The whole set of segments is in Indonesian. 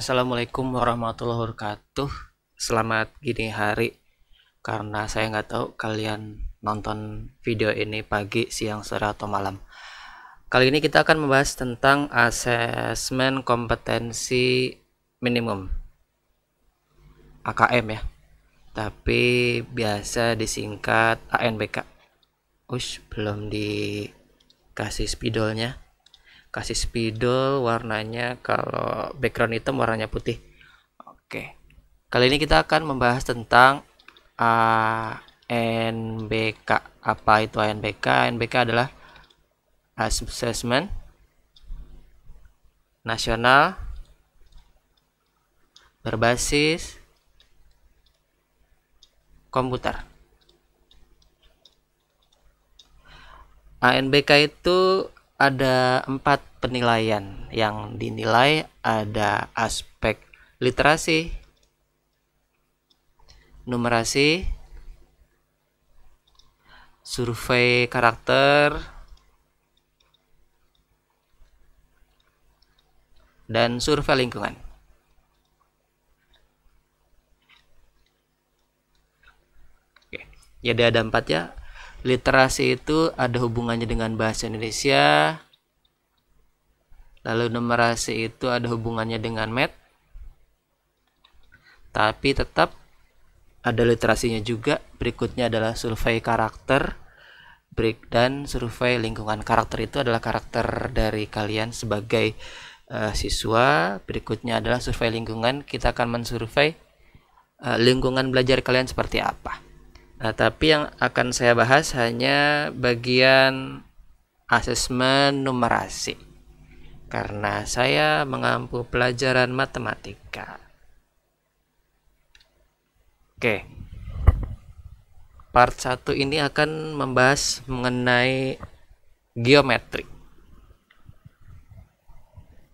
Assalamualaikum warahmatullahi wabarakatuh. Selamat gini hari. Karena saya nggak tahu kalian nonton video ini pagi, siang, sore atau malam. Kali ini kita akan membahas tentang asesmen kompetensi minimum. AKM ya. Tapi biasa disingkat ANBK. Ush, belum dikasih spidolnya kasih spidol warnanya kalau background hitam warnanya putih oke kali ini kita akan membahas tentang ANBK ah, apa itu ANBK ANBK adalah Assessment Nasional berbasis komputer. ANBK ah, itu ada empat penilaian yang dinilai ada aspek literasi, numerasi, survei karakter, dan survei lingkungan. Jadi ada empat ya, literasi itu ada hubungannya dengan bahasa Indonesia. Lalu numerasi itu ada hubungannya dengan math. Tapi tetap ada literasinya juga. Berikutnya adalah survei karakter. Break dan survei lingkungan karakter itu adalah karakter dari kalian sebagai uh, siswa. Berikutnya adalah survei lingkungan. Kita akan mensurvei uh, lingkungan belajar kalian seperti apa. Nah, tapi yang akan saya bahas hanya bagian asesmen numerasi. Karena saya mengampu pelajaran matematika. Oke. Part 1 ini akan membahas mengenai geometri.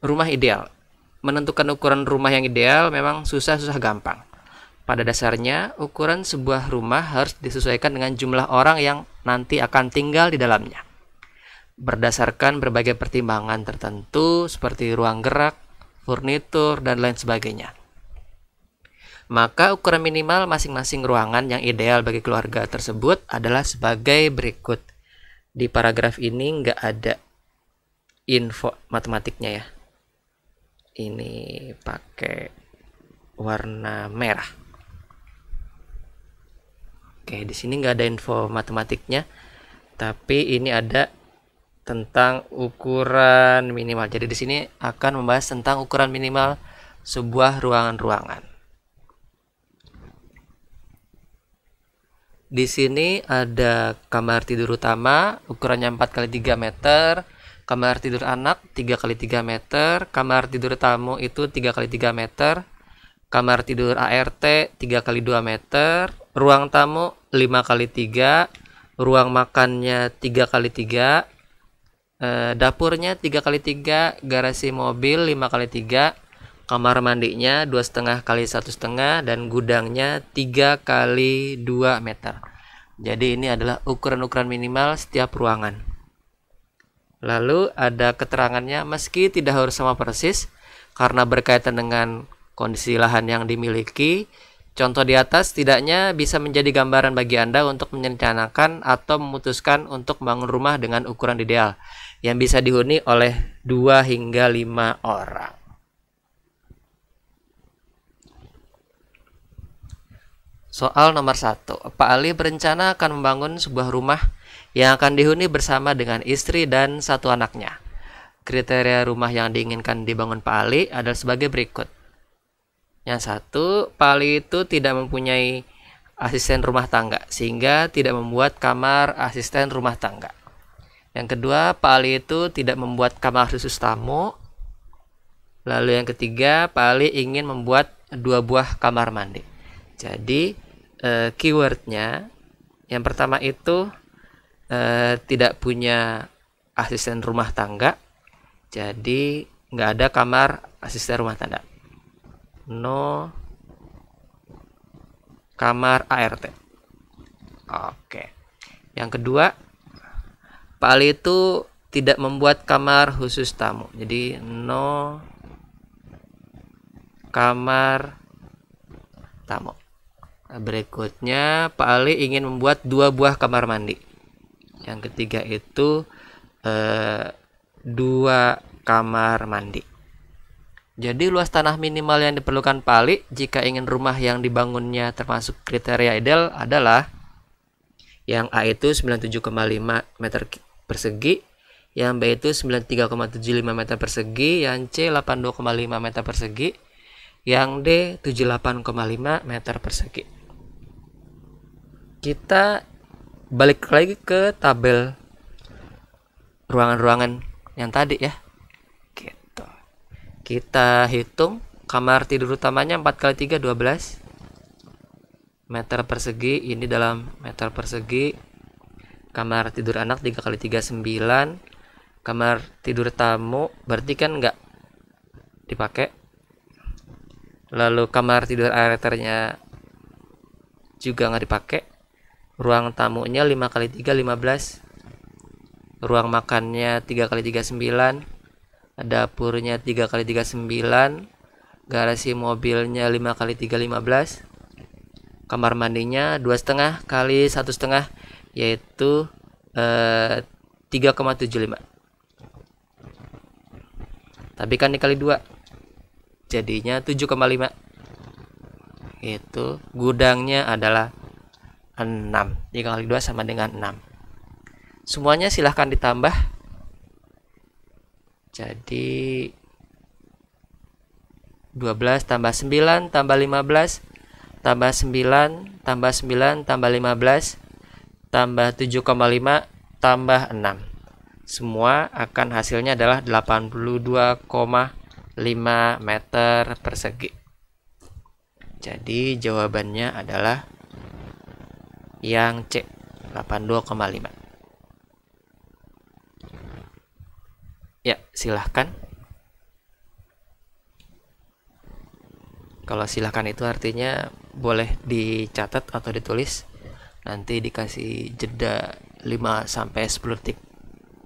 Rumah ideal. Menentukan ukuran rumah yang ideal memang susah-susah gampang pada dasarnya, ukuran sebuah rumah harus disesuaikan dengan jumlah orang yang nanti akan tinggal di dalamnya. Berdasarkan berbagai pertimbangan tertentu seperti ruang gerak, furnitur, dan lain sebagainya. Maka ukuran minimal masing-masing ruangan yang ideal bagi keluarga tersebut adalah sebagai berikut. Di paragraf ini nggak ada info matematiknya ya. Ini pakai warna merah. Oke, di sini nggak ada info matematiknya, tapi ini ada tentang ukuran minimal. Jadi di sini akan membahas tentang ukuran minimal sebuah ruangan-ruangan. Di sini ada kamar tidur utama, ukurannya 4 kali 3 meter, kamar tidur anak 3 kali 3 meter, kamar tidur tamu itu 3 kali 3 meter, kamar tidur ART 3 kali 2 meter, ruang tamu 5 kali 3, ruang makannya 3 kali 3, eh, dapurnya 3 kali 3, garasi mobil 5 kali 3, kamar mandinya 2 setengah kali 1 setengah dan gudangnya 3 kali 2 meter. Jadi ini adalah ukuran-ukuran minimal setiap ruangan. Lalu ada keterangannya meski tidak harus sama persis karena berkaitan dengan kondisi lahan yang dimiliki. Contoh di atas tidaknya bisa menjadi gambaran bagi Anda untuk merencanakan atau memutuskan untuk membangun rumah dengan ukuran ideal yang bisa dihuni oleh 2 hingga 5 orang. Soal nomor satu, Pak Ali berencana akan membangun sebuah rumah yang akan dihuni bersama dengan istri dan satu anaknya. Kriteria rumah yang diinginkan dibangun Pak Ali adalah sebagai berikut. Yang satu, Pali itu tidak mempunyai asisten rumah tangga sehingga tidak membuat kamar asisten rumah tangga. Yang kedua, pali itu tidak membuat kamar khusus tamu. Lalu yang ketiga, pali ingin membuat dua buah kamar mandi. Jadi eh, keywordnya yang pertama itu eh, tidak punya asisten rumah tangga. Jadi nggak ada kamar asisten rumah tangga no kamar ART. Oke. Yang kedua, Pak Ali itu tidak membuat kamar khusus tamu. Jadi no kamar tamu. Berikutnya, Pak Ali ingin membuat dua buah kamar mandi. Yang ketiga itu eh, dua kamar mandi. Jadi luas tanah minimal yang diperlukan Pali jika ingin rumah yang dibangunnya termasuk kriteria ideal adalah yang A itu 97,5 meter persegi, yang B itu 93,75 meter persegi, yang C 82,5 meter persegi, yang D 78,5 meter persegi. Kita balik lagi ke tabel ruangan-ruangan yang tadi ya. Kita hitung kamar tidur utamanya 4 kali 3 12 meter persegi ini dalam meter persegi kamar tidur anak 3 kali 3 9 kamar tidur tamu berarti kan nggak dipakai lalu kamar tidur areternya juga nggak dipakai ruang tamunya 5 kali 3 15 ruang makannya 3 kali 3 9 dapurnya 3 kali 39 garasi mobilnya 5 kali 3 15 kamar mandinya dua setengah kali satu setengah yaitu eh, 3,75 tapi kan dikali dua jadinya 7,5 itu gudangnya adalah 6 3 kali 2 sama dengan 6 semuanya silahkan ditambah jadi 12 tambah 9 tambah 15 tambah 9 tambah 9 tambah 15 tambah 7,5 tambah 6 semua akan hasilnya adalah 82,5 meter persegi. Jadi jawabannya adalah yang C, 82,5. Ya, silahkan. Kalau silahkan itu artinya boleh dicatat atau ditulis. Nanti dikasih jeda 5 sampai 10 detik.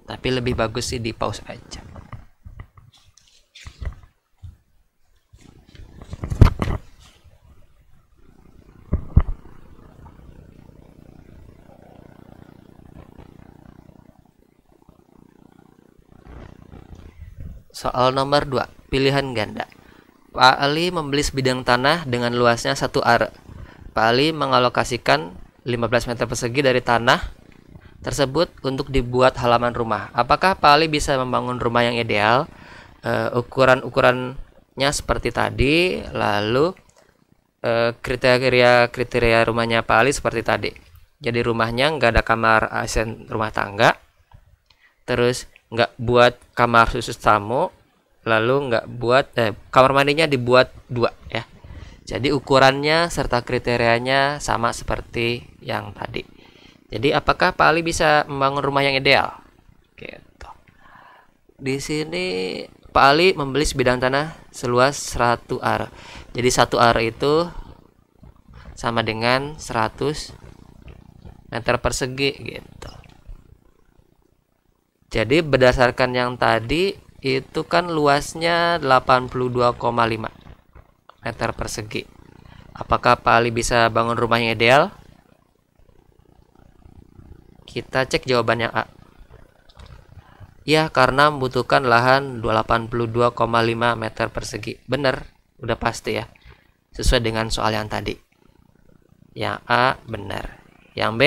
Tapi lebih bagus sih di pause aja. Soal nomor 2, pilihan ganda. Pak Ali membeli sebidang tanah dengan luasnya satu are. Pak Ali mengalokasikan 15 meter persegi dari tanah tersebut untuk dibuat halaman rumah. Apakah Pak Ali bisa membangun rumah yang ideal? Uh, Ukuran-ukurannya seperti tadi, lalu eh, kriteria-kriteria uh, rumahnya Pak Ali seperti tadi. Jadi rumahnya nggak ada kamar asen rumah tangga. Terus nggak buat kamar khusus tamu lalu nggak buat eh, kamar mandinya dibuat dua ya jadi ukurannya serta kriterianya sama seperti yang tadi jadi apakah Pak Ali bisa membangun rumah yang ideal gitu di sini Pak Ali membeli sebidang tanah seluas 100 ar jadi satu ar itu sama dengan 100 meter persegi gitu jadi berdasarkan yang tadi itu kan luasnya 82,5 meter persegi. Apakah Pak Ali bisa bangun rumah yang ideal? Kita cek jawabannya A. Ya, karena membutuhkan lahan 82,5 meter persegi. Benar, udah pasti ya. Sesuai dengan soal yang tadi. Yang A benar. Yang B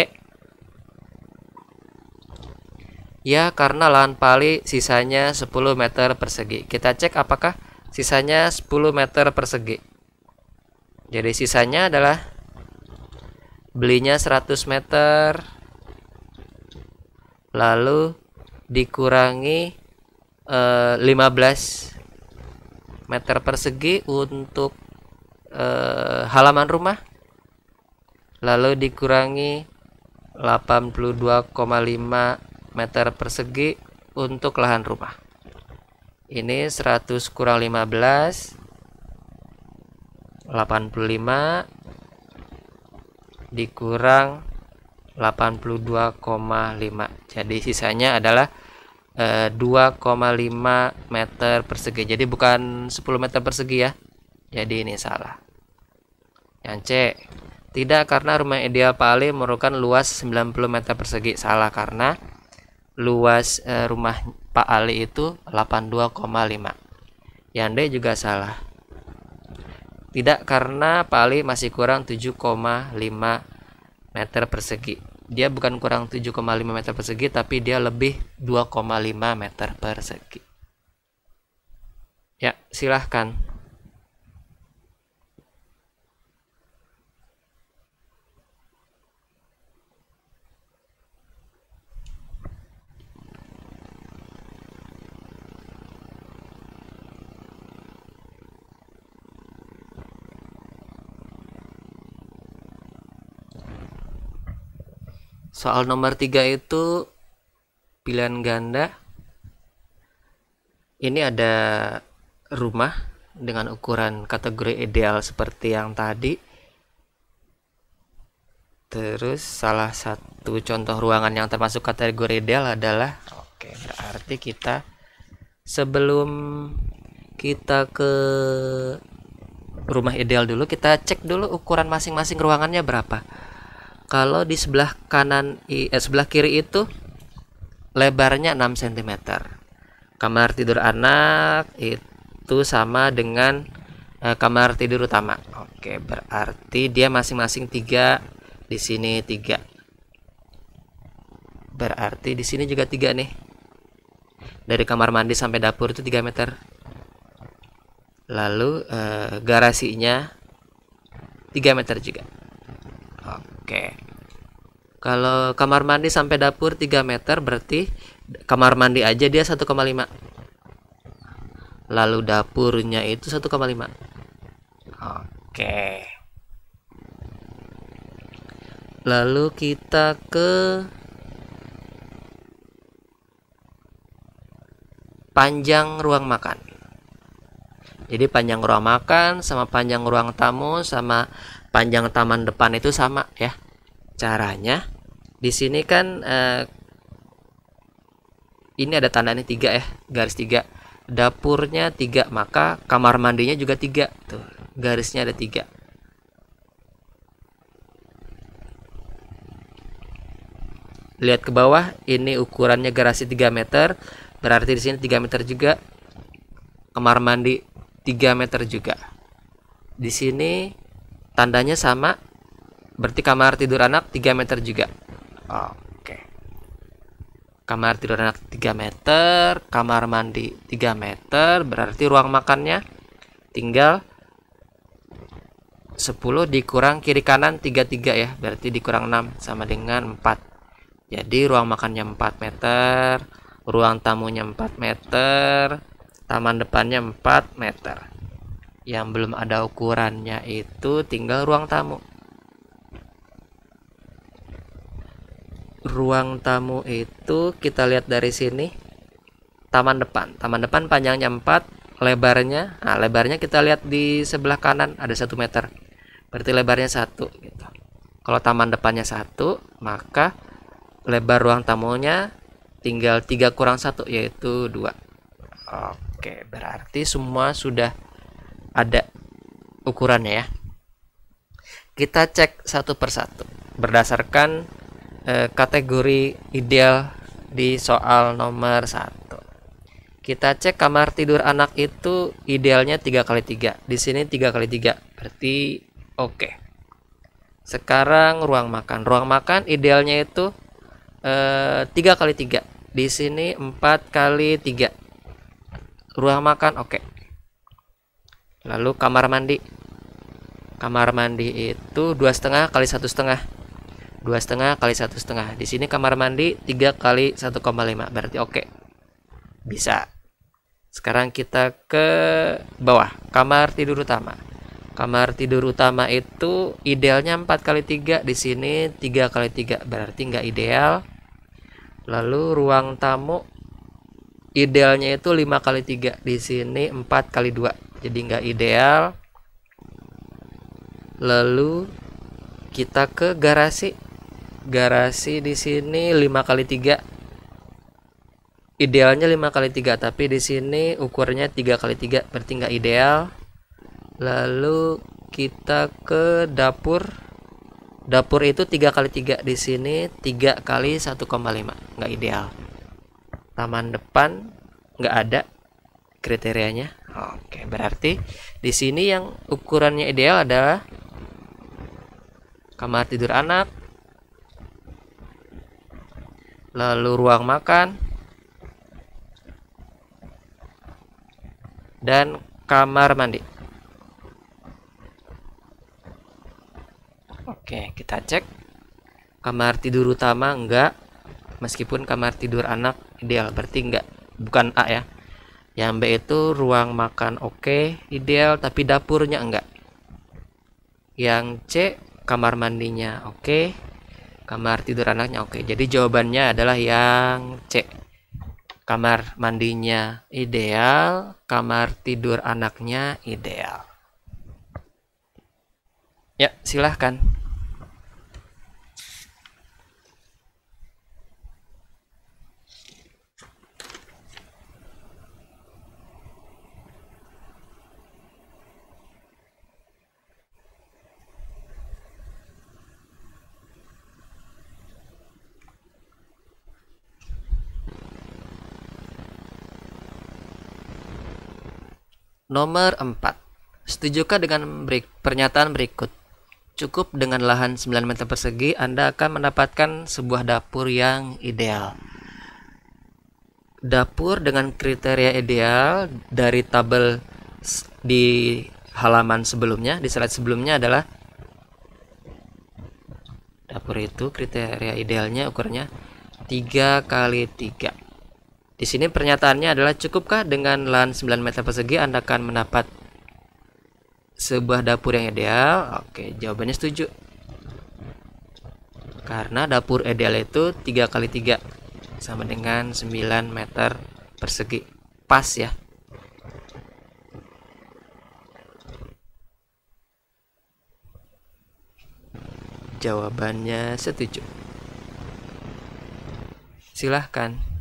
Ya, karena lahan pali sisanya 10 meter persegi. Kita cek apakah sisanya 10 meter persegi. Jadi sisanya adalah belinya 100 meter lalu dikurangi eh, 15 meter persegi untuk eh, halaman rumah lalu dikurangi 82,5 meter persegi untuk lahan rumah. Ini 100 kurang 15 85 dikurang 82,5. Jadi sisanya adalah 2,5 eh, meter persegi. Jadi bukan 10 meter persegi ya. Jadi ini salah. Yang C. Tidak karena rumah ideal Pak Ali merupakan luas 90 meter persegi. Salah karena luas uh, rumah Pak Ali itu 82,5 yang D juga salah tidak karena Pak Ali masih kurang 7,5 meter persegi dia bukan kurang 7,5 meter persegi tapi dia lebih 2,5 meter persegi ya silahkan Soal nomor tiga itu pilihan ganda. Ini ada rumah dengan ukuran kategori ideal seperti yang tadi. Terus salah satu contoh ruangan yang termasuk kategori ideal adalah oke, berarti kita sebelum kita ke rumah ideal dulu kita cek dulu ukuran masing-masing ruangannya berapa kalau di sebelah kanan eh, sebelah kiri itu lebarnya 6 cm kamar tidur anak itu sama dengan eh, kamar tidur utama oke berarti dia masing-masing tiga di sini tiga berarti di sini juga tiga nih dari kamar mandi sampai dapur itu 3 meter lalu eh, garasinya 3 meter juga Oke. Kalau kamar mandi sampai dapur 3 meter berarti kamar mandi aja dia 1,5. Lalu dapurnya itu 1,5. Oke. Lalu kita ke panjang ruang makan. Jadi panjang ruang makan sama panjang ruang tamu sama panjang taman depan itu sama ya caranya di sini kan eh, ini ada tandanya tiga ya garis tiga dapurnya tiga maka kamar mandinya juga tiga tuh garisnya ada tiga lihat ke bawah ini ukurannya garasi 3 meter berarti di sini 3 meter juga kamar mandi 3 meter juga di sini tandanya sama berarti kamar tidur anak 3 meter juga oke kamar tidur anak 3 meter kamar mandi 3 meter berarti ruang makannya tinggal 10 dikurang kiri kanan 33 ya berarti dikurang 6 sama dengan 4 jadi ruang makannya 4 meter ruang tamunya 4 meter taman depannya 4 meter yang belum ada ukurannya itu tinggal ruang tamu ruang tamu itu kita lihat dari sini taman depan taman depan panjangnya 4 lebarnya nah lebarnya kita lihat di sebelah kanan ada satu meter berarti lebarnya satu gitu kalau taman depannya satu maka lebar ruang tamunya tinggal tiga kurang satu yaitu dua Oke, berarti semua sudah ada ukurannya ya kita cek satu persatu berdasarkan eh, kategori ideal di soal nomor satu kita cek kamar tidur anak itu idealnya tiga kali tiga. di sini tiga kali tiga, berarti oke okay. sekarang ruang makan ruang makan idealnya itu eh, tiga kali tiga. di sini empat kali tiga. ruang makan oke okay lalu kamar mandi kamar mandi itu dua setengah kali satu setengah dua setengah kali satu setengah di sini kamar mandi tiga kali satu koma lima, berarti oke bisa sekarang kita ke bawah kamar tidur utama kamar tidur utama itu idealnya empat kali tiga, di sini tiga kali tiga, berarti nggak ideal lalu ruang tamu idealnya itu 5 kali 3 di sini 4 kali 2 jadi nggak ideal lalu kita ke garasi garasi di sini 5 kali 3 idealnya 5 kali 3 tapi di sini ukurnya 3 kali 3 berarti nggak ideal lalu kita ke dapur dapur itu 3 kali 3 di sini 3 kali 1,5 nggak ideal taman depan nggak ada kriterianya. Oke, berarti di sini yang ukurannya ideal adalah kamar tidur anak, lalu ruang makan, dan kamar mandi. Oke, kita cek kamar tidur utama enggak, meskipun kamar tidur anak ideal berarti enggak, bukan A ya yang B itu ruang makan oke okay, ideal tapi dapurnya enggak yang C kamar mandinya oke okay, kamar tidur anaknya oke okay. jadi jawabannya adalah yang C kamar mandinya ideal kamar tidur anaknya ideal ya silahkan Nomor 4. Setujukah dengan berik pernyataan berikut? Cukup dengan lahan 9 meter persegi, Anda akan mendapatkan sebuah dapur yang ideal. Dapur dengan kriteria ideal dari tabel di halaman sebelumnya, di slide sebelumnya adalah dapur itu kriteria idealnya ukurannya 3 kali 3 di sini pernyataannya adalah cukupkah dengan lahan 9 meter persegi Anda akan mendapat sebuah dapur yang ideal? Oke, jawabannya setuju. Karena dapur ideal itu 3 kali 3 sama dengan 9 meter persegi. Pas ya. Jawabannya setuju. Silahkan.